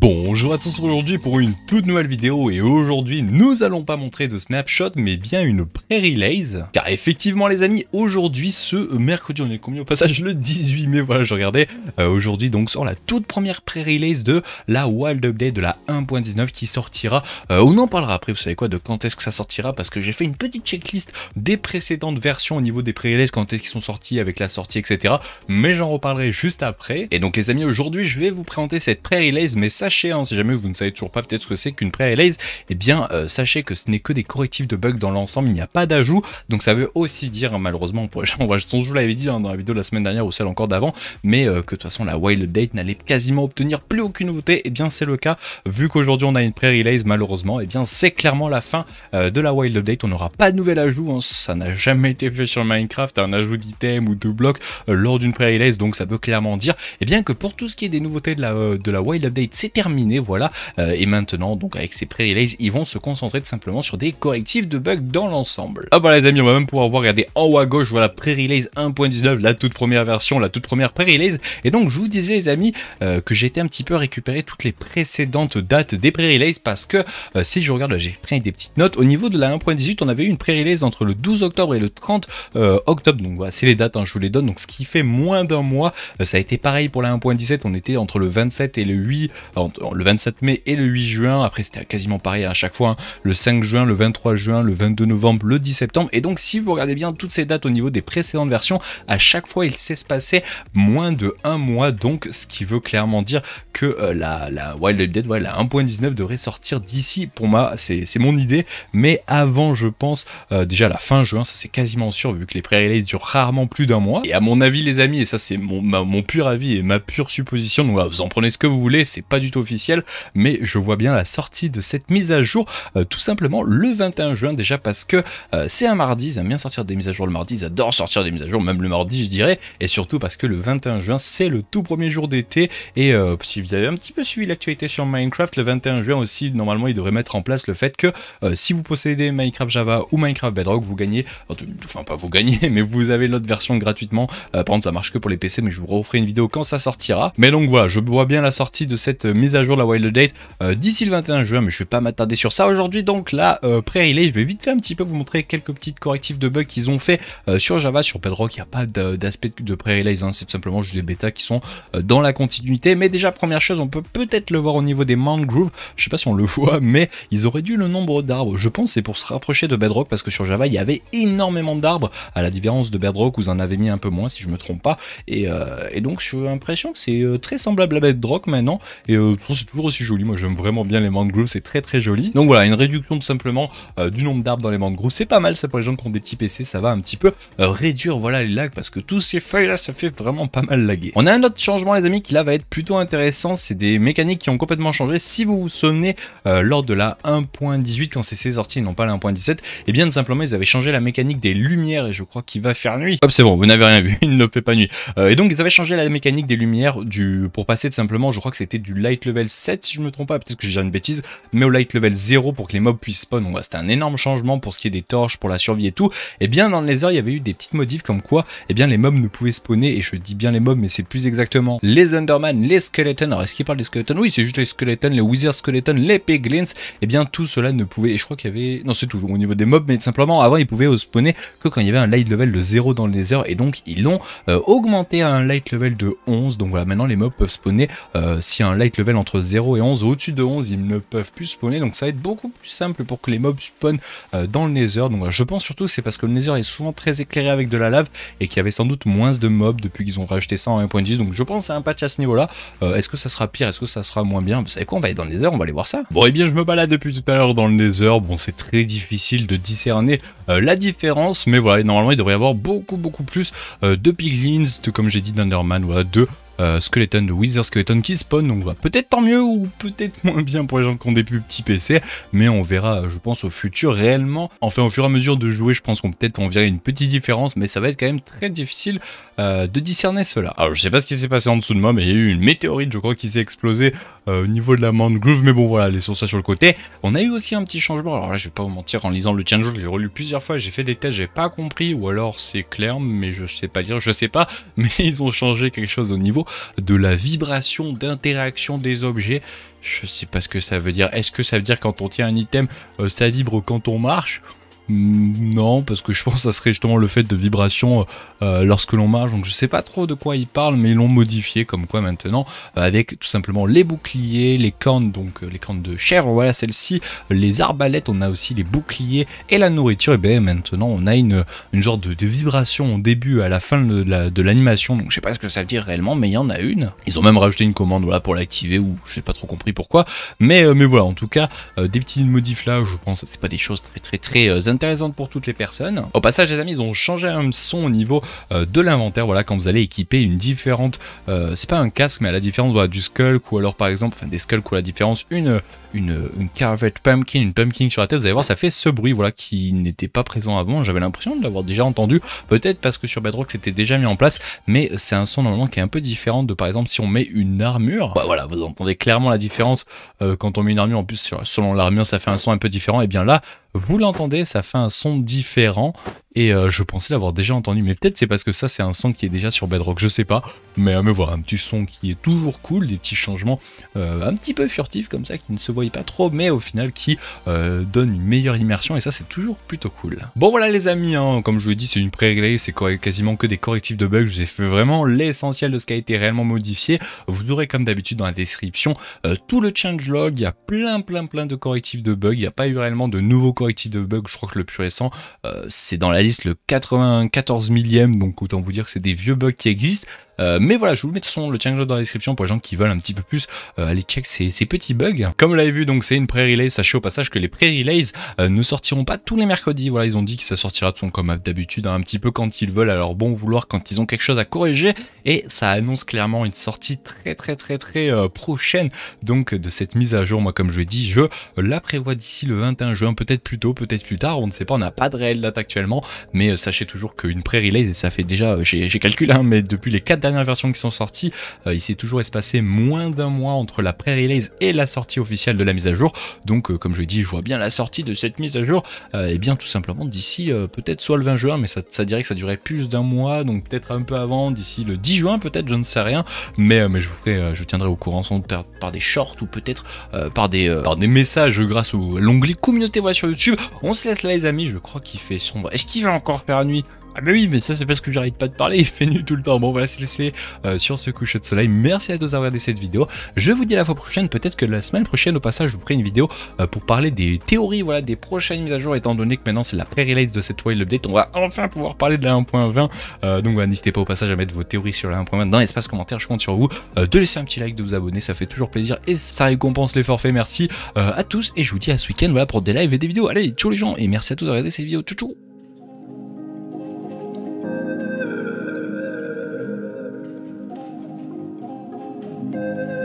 Bonjour à tous aujourd'hui pour une toute nouvelle vidéo et aujourd'hui nous allons pas montrer de snapshot mais bien une pré-release car effectivement les amis aujourd'hui ce mercredi on est combien au passage le 18 mai voilà je regardais euh, aujourd'hui donc sur la toute première pré-release de la Wild Update de la 1.19 qui sortira euh, on en parlera après vous savez quoi de quand est-ce que ça sortira parce que j'ai fait une petite checklist des précédentes versions au niveau des pré release quand est-ce qu'ils sont sortis avec la sortie etc mais j'en reparlerai juste après et donc les amis aujourd'hui je vais vous présenter cette pré-release mais ça sachez, hein, si jamais vous ne savez toujours pas peut-être ce que c'est qu'une pré-release, eh bien euh, sachez que ce n'est que des correctifs de bugs dans l'ensemble, il n'y a pas d'ajout, donc ça veut aussi dire hein, malheureusement, pour, je vous l'avais dit hein, dans la vidéo la semaine dernière ou celle encore d'avant, mais euh, que de toute façon la Wild Update n'allait quasiment obtenir plus aucune nouveauté, et eh bien c'est le cas, vu qu'aujourd'hui on a une pré-release malheureusement, et eh bien c'est clairement la fin euh, de la Wild Update, on n'aura pas de nouvel ajout, ça n'a jamais été fait sur Minecraft, un ajout d'item ou de bloc lors d'une pré-release, donc ça veut clairement dire et eh bien, que pour tout ce qui est des nouveautés de la, de la Wild Update, c'est terminé, voilà. Euh, et maintenant, donc avec ces pré-relays, ils vont se concentrer tout simplement sur des correctifs de bugs dans l'ensemble. Ah bah les amis, on va même pouvoir voir, regardez, en haut à gauche, voilà, pré release 1.19, la toute première version, la toute première pré release Et donc, je vous disais, les amis, euh, que j'étais un petit peu récupéré toutes les précédentes dates des pré-relays parce que euh, si je regarde, j'ai pris des petites notes. Au niveau de la 1.18, on avait eu une pré-release entre le 12 octobre et le 30 octobre. Donc voilà, c'est les dates, hein, je vous les donne. Donc ce qui fait moins d'un mois. ça a été pareil pour la 1.17. On était entre le 27 et le 8, le 27 mai et le 8 juin. Après, c'était quasiment pareil à chaque fois. Hein. Le 5 juin, le 23 juin, le 22 novembre, le 10 septembre. Et donc, si vous regardez bien toutes ces dates au niveau des précédentes versions, à chaque fois, il passé moins de un mois. Donc, ce qui veut clairement dire que euh, la, la Wild Update, la 1.19 devrait sortir d'ici. Pour moi, c'est mon idée. Mais avant, je pense, euh, déjà la fin juin, ça c'est quasiment sûr, vu que les pré-releases durent rarement plus d'un mois. Et à mon avis, les amis, et ça c'est mon, pur avis et ma pure supposition, vous en prenez ce que vous voulez, c'est pas du tout officiel, mais je vois bien la sortie de cette mise à jour euh, tout simplement le 21 juin déjà parce que euh, c'est un mardi, ils aiment bien sortir des mises à jour le mardi, ils sortir des mises à jour, même le mardi je dirais, et surtout parce que le 21 juin c'est le tout premier jour d'été, et euh, si vous avez un petit peu suivi l'actualité sur Minecraft, le 21 juin aussi normalement ils devraient mettre en place le fait que si vous possédez Minecraft Java ou Minecraft Bedrock, vous gagnez, enfin pas vous gagnez, mais vous avez l'autre version gratuitement, par contre ça marche que pour les PC, mais je vous referai une vidéo quand ça sortira, mais donc voilà, je vois bien la sortie de cette mise à jour la Wild Date euh, d'ici le 21 juin, mais je vais pas m'attarder sur ça aujourd'hui. Donc là, euh, pré-relay, je vais vite fait un petit peu vous montrer quelques petites correctifs de bugs qu'ils ont fait euh, sur Java, sur Bedrock. Il n'y a pas d'aspect de pré-relay, hein. c'est simplement juste des bêtas qui sont dans la continuité. Mais déjà, première chose, on peut peut-être le voir au niveau des mangroves. Je sais pas si on le voit, mais ils ont réduit le nombre d'arbres. Je pense c'est pour se rapprocher de Bedrock parce que sur Java, il y avait énormément d'arbres, à la différence de Bedrock où en avez mis un peu moins, si je me trompe pas. Et, et donc, j'ai l'impression que c'est très semblable à Bedrock maintenant. Et euh, c'est toujours aussi joli. Moi, j'aime vraiment bien les mangroves, c'est très très joli. Donc voilà, une réduction tout simplement euh, du nombre d'arbres dans les mangroves, c'est pas mal. Ça pour les gens qui ont des petits PC, ça va un petit peu euh, réduire voilà les lags parce que tous ces feuilles là, ça fait vraiment pas mal laguer. On a un autre changement, les amis, qui là va être plutôt intéressant. C'est des mécaniques qui ont complètement changé. Si vous vous souvenez, lors de la 1.18, quand c'est sorti, non pas la 1.17, et eh bien tout simplement ils avaient changé la mécanique des lumières et je crois qu'il va faire nuit. Hop, c'est bon, vous n'avez rien vu, il ne fait pas nuit. et donc ils avaient changé la mécanique des lumières pour passer tout simplement, je crois que c'était du light level 7 si je me trompe pas, peut-être que j'ai une bêtise, mais au light level 0 pour que les mobs puissent spawn, c'était un énorme changement pour ce qui est des torches, pour la survie et tout, et eh bien dans le laser il y avait eu des petites modifs comme quoi, et eh bien les mobs ne pouvaient spawner, et je dis bien les mobs mais c'est plus exactement les Underman, les Skeletons, alors est-ce qu'il parle des Skeletons Oui c'est juste les Skeletons, les Wizard Skeletons, les Piglins, et eh bien tout cela ne pouvait, et je crois qu'il y avait, non c'est tout au niveau des mobs, mais simplement avant ils pouvaient spawner que quand il y avait un light level de 0 dans le laser, et donc ils l'ont euh, augmenté à un light level de 11, donc voilà maintenant les mobs peuvent spawner euh, si un light level entre 0 et 11, au-dessus de 11, ils ne peuvent plus spawner, donc ça va être beaucoup plus simple pour que les mobs spawn euh, dans le Nether. Donc je pense surtout c'est parce que le Nether est souvent très éclairé avec de la lave et qu'il y avait sans doute moins de mobs depuis qu'ils ont rajouté ça en 1.10, donc je pense à un patch à ce niveau-là. Euh, est-ce que ça sera pire Est-ce que ça sera moins bien Vous savez quoi On va aller dans le Nether, on va aller voir ça. Bon, et eh bien je me balade depuis tout à l'heure dans le Nether. Bon, c'est très difficile de discerner euh, la différence, mais voilà, normalement il devrait y avoir beaucoup beaucoup plus de piglins, comme j'ai dit d'Underman, voilà, de euh, Skeleton, de Wither Skeleton qui spawn, donc va bah, peut-être tant mieux ou peut-être moins bien pour les gens qui ont des plus petits PC, mais on verra, euh, je pense, au futur réellement. Enfin, au fur et à mesure de jouer, je pense qu'on peut-être on verra une petite différence, mais ça va être quand même très difficile euh, de discerner cela. Alors, je sais pas ce qui s'est passé en dessous de moi, mais il y a eu une météorite, je crois, qui s'est explosée au niveau de la Mount mais bon, voilà, laissons ça sur le côté. On a eu aussi un petit changement, alors là, je vais pas vous mentir, en lisant le change, je l'ai relu plusieurs fois, j'ai fait des tests, j'ai pas compris, ou alors c'est clair, mais je sais pas lire, je sais pas, mais ils ont changé quelque chose au niveau de la vibration d'interaction des objets. Je sais pas ce que ça veut dire. Est-ce que ça veut dire quand on tient un item, euh, ça vibre quand on marche Mm, non, parce que je pense que ça serait justement le fait de vibrations euh, euh, lorsque l'on marche. Donc je sais pas trop de quoi ils parlent, mais ils l'ont modifié comme quoi maintenant euh, avec tout simplement les boucliers, les cornes, donc les cornes de chèvre, voilà celle-ci, les arbalètes, on a aussi les boucliers et la nourriture. Et bien maintenant on a une, une de, vibration au début, à la fin de l'animation. donc je sais pas ce que ça veut dire réellement, mais il y en a une. Ils ont même rajouté une commande voilà, pour l'activer ou je sais pas trop compris pourquoi. Mais, mais voilà, en tout cas, des petits modifs là, je pense c'est pas des choses très très très intéressante pour toutes les personnes. Au passage, les amis, ils ont changé un son au niveau euh, de l'inventaire. Voilà, quand vous allez équiper une différente, euh, c'est pas un casque, mais à la différence voilà, du Skulk ou alors par exemple, enfin des Skulk ou à la différence, une, une, une Carvette Pumpkin, une Pumpkin sur la tête, vous allez voir, ça fait ce bruit voilà qui n'était pas présent avant. J'avais l'impression de l'avoir déjà entendu, peut-être parce que sur Bedrock c'était déjà mis en place, mais c'est un son normalement qui est un peu différent de par exemple si on met une armure. Bah, voilà, vous entendez clairement la différence euh, quand on met une armure. En plus, selon l'armure, ça fait un son un peu différent. Et bien là, vous l'entendez, ça fait un son différent et euh, je pensais l'avoir déjà entendu, mais peut-être c'est parce que ça, c'est un son qui est déjà sur Bedrock, je sais pas. Mais à me voir, un petit son qui est toujours cool, des petits changements euh, un petit peu furtifs comme ça, qui ne se voyait pas trop, mais au final qui euh, donne une meilleure immersion, et ça, c'est toujours plutôt cool. Bon, voilà les amis, hein, comme je vous l'ai dit, c'est une pré-réglée, c'est quasiment que des correctifs de bugs. Je vous ai fait vraiment l'essentiel de ce qui a été réellement modifié. Vous aurez, comme d'habitude, dans la description tout le changelog. Il y a plein, plein, plein de correctifs de bugs. Il n'y a pas eu réellement de nouveaux correctifs de bugs. Je crois que le plus récent, c'est dans la le 94 millième, donc autant vous dire que c'est des vieux bugs qui existent. Euh, mais voilà, je vous mets son le challenge dans la description pour les gens qui veulent un petit peu plus euh, aller check ces, petits bugs. Comme vous l'avez vu, donc c'est une pré-relay. Sachez au passage que les pré-relays euh, ne sortiront pas tous les mercredis. Voilà, ils ont dit que ça sortira de son comme d'habitude, hein, un petit peu quand ils veulent, alors bon vouloir quand ils ont quelque chose à corriger. Et ça annonce clairement une sortie très très très très euh, prochaine donc de cette mise à jour. Moi, comme je l'ai dit, je la prévois d'ici le 21 juin, peut-être plus tôt, peut-être plus tard. On ne sait pas, on n'a pas de réelle date actuellement, mais sachez toujours qu'une pré-relay, et ça fait déjà, j'ai calculé, hein, mais depuis les 4 dernières versions qui sont sorties, euh, il s'est toujours espacé moins d'un mois entre la pré-release et la sortie officielle de la mise à jour. Donc, euh, comme je l'ai dit, je vois bien la sortie de cette mise à jour, et euh, eh bien tout simplement d'ici peut-être soit le 20 juin, mais ça, dirait que ça durait plus d'un mois, donc peut-être un peu avant, d'ici le 10 juin peut-être, je ne sais rien, mais, mais je, vous ferai, je tiendrai au courant sans par, des shorts ou peut-être par, des, par des messages grâce à l'onglet communauté voilà sur YouTube. On se laisse là les amis, je crois qu'il fait sombre. Est-ce qu'il va encore faire nuit ah bah oui, mais ça c'est parce que j'arrête pas de parler, il fait nu tout le temps. Bon, on va se laisser euh, sur ce coucher de soleil. Merci à tous d'avoir regardé cette vidéo. Je vous dis à la fois prochaine, peut-être que la semaine prochaine au passage, je vous ferai une vidéo euh, pour parler des théories, voilà, des prochaines mises à jour, étant donné que maintenant c'est la pré-release de cette wild update, on va enfin pouvoir parler de la 1.20. Euh, donc voilà, n'hésitez pas au passage à mettre vos théories sur la 1.20 dans l'espace commentaire, je compte sur vous. de laisser un petit like, de vous abonner, ça fait toujours plaisir et ça récompense les forfaits. Merci à tous et je vous dis à ce week-end voilà, pour des lives et des vidéos. Allez, ciao les gens et merci à tous d'avoir regardé cette vidéo. Ciao ciao Thank you.